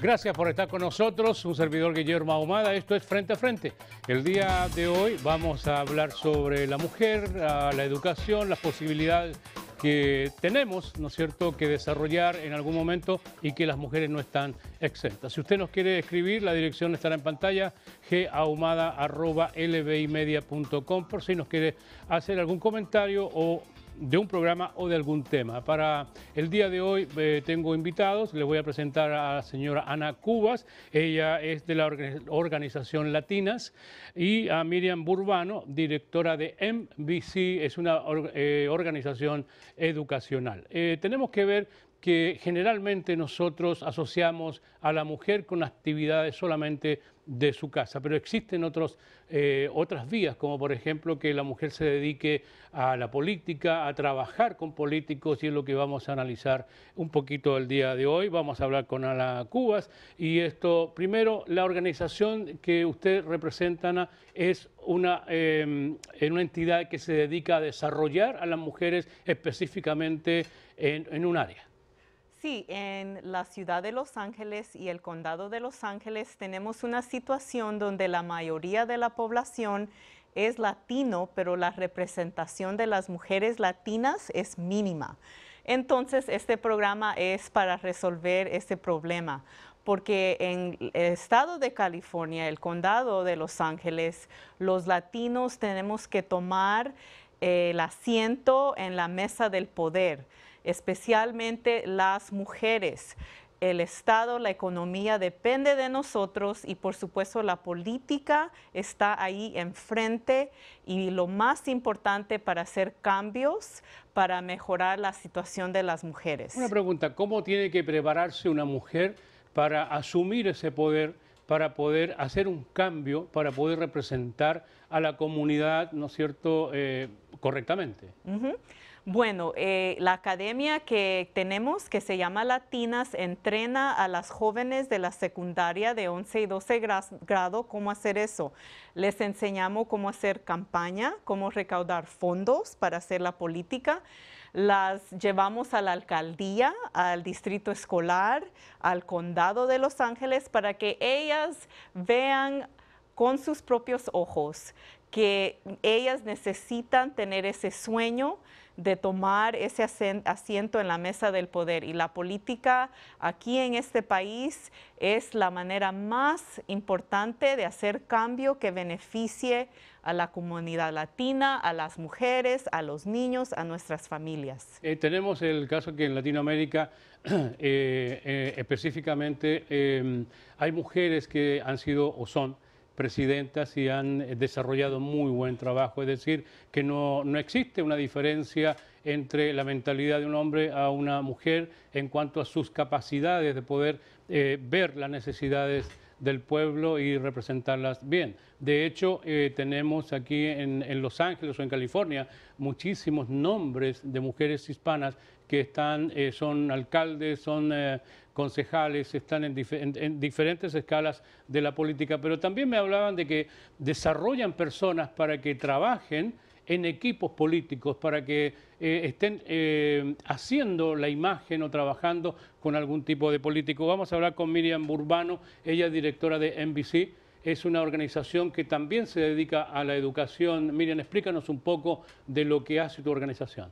Gracias por estar con nosotros, un servidor Guillermo Ahumada. Esto es Frente a Frente. El día de hoy vamos a hablar sobre la mujer, la educación, las posibilidades que tenemos, ¿no es cierto?, que desarrollar en algún momento y que las mujeres no están exentas. Si usted nos quiere escribir, la dirección estará en pantalla, gahumada.lbimedia.com, por si nos quiere hacer algún comentario o de un programa o de algún tema. Para el día de hoy eh, tengo invitados, le voy a presentar a la señora Ana Cubas, ella es de la organización Latinas, y a Miriam Burbano, directora de MBC, es una eh, organización educacional. Eh, tenemos que ver que generalmente nosotros asociamos a la mujer con actividades solamente de su casa. Pero existen otros, eh, otras vías, como por ejemplo que la mujer se dedique a la política, a trabajar con políticos, y es lo que vamos a analizar un poquito el día de hoy. Vamos a hablar con Ana Cubas. Y esto, primero, la organización que usted representa, es una, eh, una entidad que se dedica a desarrollar a las mujeres específicamente en un área. Sí, en la ciudad de Los Ángeles y el condado de Los Ángeles tenemos una situación donde la mayoría de la población es latino, pero la representación de las mujeres latinas es mínima. Entonces, este programa es para resolver este problema, porque en el estado de California, el condado de Los Ángeles, los latinos tenemos que tomar eh, el asiento en la mesa del poder especialmente las mujeres. El Estado, la economía depende de nosotros y por supuesto la política está ahí enfrente y lo más importante para hacer cambios, para mejorar la situación de las mujeres. Una pregunta, ¿cómo tiene que prepararse una mujer para asumir ese poder? para poder hacer un cambio, para poder representar a la comunidad, ¿no es cierto?, eh, correctamente. Bueno, eh, la academia que tenemos, que se llama Latinas, entrena a las jóvenes de la secundaria de 11 y 12 grado cómo hacer eso. Les enseñamos cómo hacer campaña, cómo recaudar fondos para hacer la política. Las llevamos a la alcaldía, al distrito escolar, al condado de Los Ángeles, para que ellas vean con sus propios ojos que ellas necesitan tener ese sueño de tomar ese asiento en la mesa del poder. Y la política aquí en este país es la manera más importante de hacer cambio que beneficie a la comunidad latina, a las mujeres, a los niños, a nuestras familias. Eh, tenemos el caso que en Latinoamérica eh, eh, específicamente em, hay mujeres que han sido o son presidentas y han eh, desarrollado muy buen trabajo. Es decir, que no, existe una diferencia entre la mentalidad de un hombre a una mujer en cuanto a sus capacidades de poder eh, ver las necesidades del pueblo y representarlas bien. De hecho, eh, tenemos aquí en, Los Ángeles o en California muchísimos nombres de mujeres hispanas que están, son alcaldes, son concejales, están en, diferentes escalas de la política, pero también me hablaban de que desarrollan personas para que trabajen en equipos políticos, para que eh, estén eh, haciendo la imagen o trabajando con algún tipo de político. Vamos a hablar con Miriam Burbano, ella es directora de NBC es una organización que también se dedica a la educación. Miriam, explícanos un poco de lo que hace tu organización.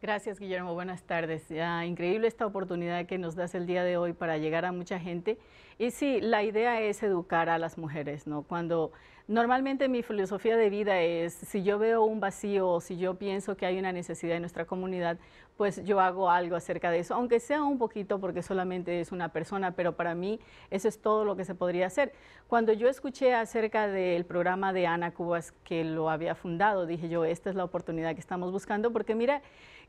Gracias, Guillermo. Buenas tardes. Ah, increíble esta oportunidad que nos das el día de hoy para llegar a mucha gente. Y sí, la idea es educar a las mujeres, ¿no? Cuando Normalmente mi filosofía de vida es, si yo veo un vacío o si yo pienso que hay una necesidad en nuestra comunidad, pues yo hago algo acerca de eso, aunque sea un poquito porque solamente es una persona, pero para mí eso es todo lo que se podría hacer. Cuando yo escuché acerca del programa de Ana Cubas que lo había fundado, dije yo, esta es la oportunidad que estamos buscando, porque mira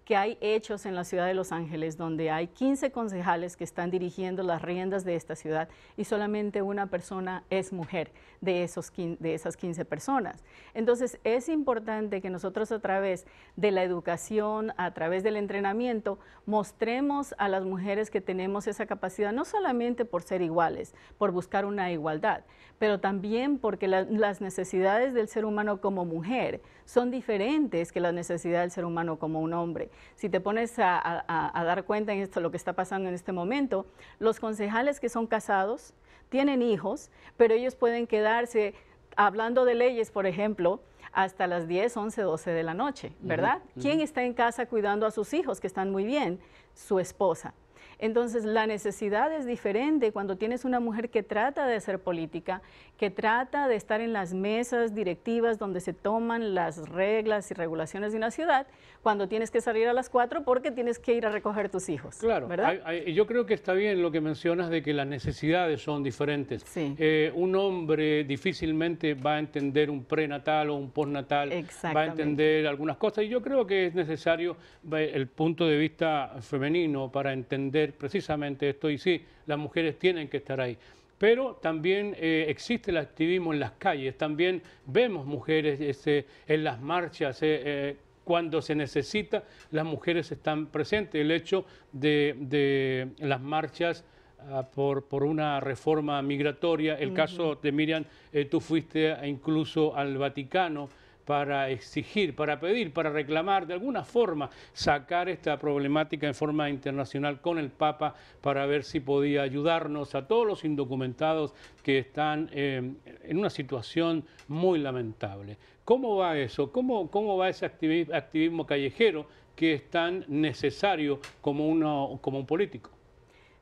que hay hechos en la ciudad de Los Ángeles donde hay 15 concejales que están dirigiendo las riendas de esta ciudad y solamente una persona es mujer de esos 15 esas 15 personas. Entonces, es importante que nosotros a través de la educación, a través del entrenamiento, mostremos a las mujeres que tenemos esa capacidad, no solamente por ser iguales, por buscar una igualdad, pero también porque las necesidades del ser humano como mujer son diferentes que las necesidades del ser humano como un hombre. Si te pones a, a dar cuenta en esto, lo que está pasando en este momento, los concejales que son casados, tienen hijos, pero ellos pueden quedarse hablando de leyes, por ejemplo, hasta las 10, 11, 12 de la noche, ¿verdad? ¿Quién está en casa cuidando a sus hijos que están muy bien? Su esposa. Entonces, la necesidad es diferente cuando tienes una mujer que trata de hacer política, que trata de estar en las mesas directivas donde se toman las reglas y regulaciones de una ciudad, cuando tienes que salir a las cuatro porque tienes que ir a recoger tus hijos. Claro, ¿verdad? yo creo que está bien lo que mencionas de que las necesidades son diferentes. Eh, un hombre difícilmente va a entender un prenatal o un postnatal, va a entender algunas cosas y yo creo que es necesario eh, el punto de vista femenino para entender precisamente esto y sí, las mujeres tienen que estar ahí pero también eh, existe el activismo en las calles, también vemos mujeres este, en las marchas. Eh, eh, cuando se necesita, las mujeres están presentes. El hecho de, las marchas ah, por, una reforma migratoria, el caso de Miriam, tú fuiste incluso al Vaticano, para exigir, para pedir, para reclamar, de alguna forma sacar esta problemática en forma internacional con el Papa para ver si podía ayudarnos a todos los indocumentados que están em, en una situación muy lamentable. ¿Cómo va eso? ¿Cómo, cómo va ese activismo, callejero que es tan necesario como, uno, como un político?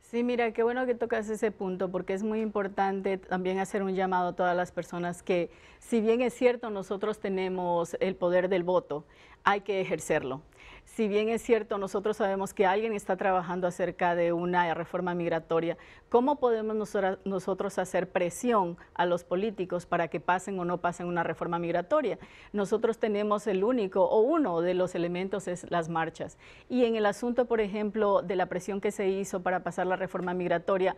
Sí, mira, qué bueno que tocas ese punto porque es muy importante también hacer un llamado a todas las personas que, si bien es cierto, nosotros tenemos el poder del voto, hay que ejercerlo si bien es cierto, nosotros sabemos que alguien está trabajando acerca de una reforma migratoria, ¿cómo podemos nosotros hacer presión a los políticos para que pasen o no pasen una reforma migratoria? Nosotros tenemos el único o uno de los elementos es las marchas. Y en el asunto, por ejemplo, de la presión que se hizo para pasar la reforma migratoria,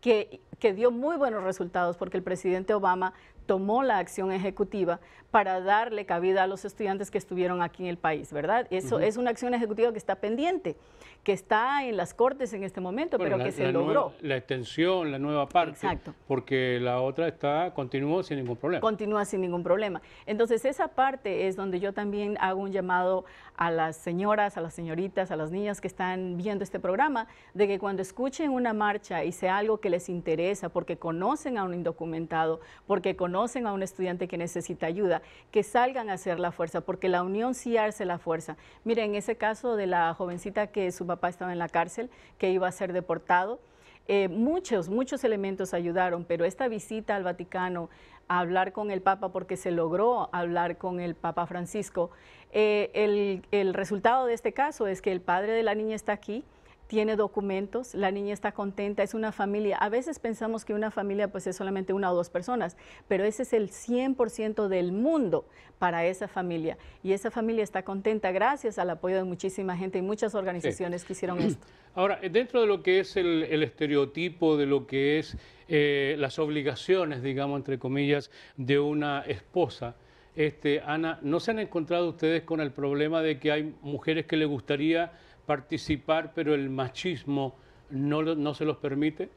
que, dio muy buenos resultados porque el presidente Obama tomó la acción ejecutiva para darle cabida a los estudiantes que estuvieron aquí en el país, ¿verdad? Eso es una acción ejecutiva que está pendiente, que está en las Cortes en este momento, pero que se logró. la extensión, la nueva parte, Exacto. porque la otra está continúa sin ningún problema. Continúa sin ningún problema. Entonces, esa parte es donde yo también hago un llamado a las señoras, a las señoritas, a las niñas que están viendo este programa, de que cuando escuchen una marcha y sea algo que les interesa, porque conocen a un indocumentado, porque conocen conocen a un estudiante que necesita ayuda, que salgan a hacer la fuerza, porque la unión sí hace la fuerza. Miren, en ese caso de la jovencita que su papá estaba en la cárcel, que iba a ser deportado, eh, muchos, muchos elementos ayudaron, pero esta visita al Vaticano a hablar con el Papa, porque se logró hablar con el Papa Francisco, eh, el resultado de este caso es que el padre de la niña está aquí, tiene documentos, la niña está contenta, es una familia. A veces pensamos que una familia pues es solamente una o dos personas, pero ese es el 100% del mundo para esa familia. Y esa familia está contenta gracias al apoyo de muchísima gente y muchas organizaciones que hicieron esto. Ahora, dentro de lo que es el, estereotipo, de lo que es eh, las obligaciones, digamos, entre comillas, de una esposa, este, Ana, ¿no se han encontrado ustedes con el problema de que hay mujeres que le gustaría participar, pero el machismo no, se los permite?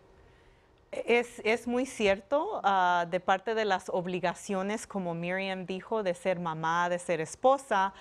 Es, muy cierto, ah, de parte de las obligaciones, como Miriam dijo, de ser mamá, de ser esposa,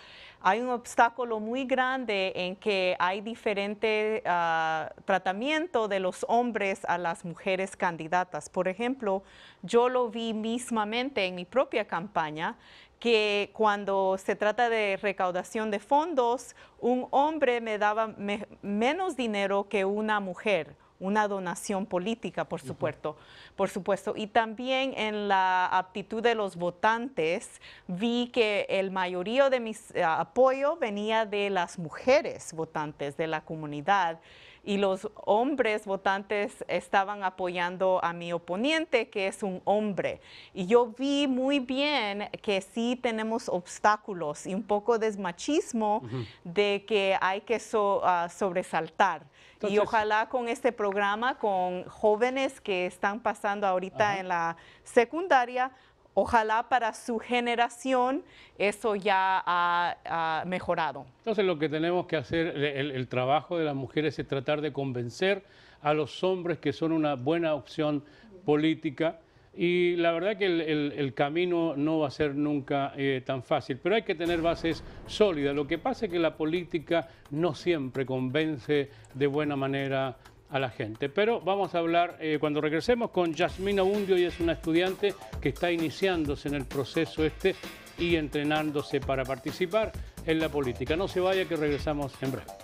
hay un obstáculo muy grande en que hay diferente ah, tratamiento de los hombres a las mujeres candidatas. Por ejemplo, yo lo vi mismamente en mi propia campaña, que cuando se trata de recaudación de fondos, un hombre me daba menos dinero que una mujer una donación política, por supuesto, por supuesto. Y también en la aptitud de los votantes vi que el mayoría de mi eh, apoyo venía de las mujeres votantes de la comunidad y los hombres votantes estaban apoyando a mi oponente, que es un hombre. Y yo vi muy bien que sí tenemos obstáculos y un poco de machismo de que hay que ah, sobresaltar. y ojalá con este programa, con jóvenes que están pasando ahorita en la secundaria, ojalá para su generación eso ya ha, mejorado. Entonces lo que tenemos que hacer, el, trabajo de las mujeres es tratar de convencer a los hombres que son una buena opción política. Y la verdad que el, camino no va a ser nunca eh, tan fácil, pero hay que tener bases sólidas. Lo que pasa es que la política no siempre convence de buena manera a la gente. Pero vamos a hablar eh, cuando regresemos con Yasmina Bundio y es una estudiante que está iniciándose en el proceso este y entrenándose para participar en la política. No se vaya que regresamos en breve.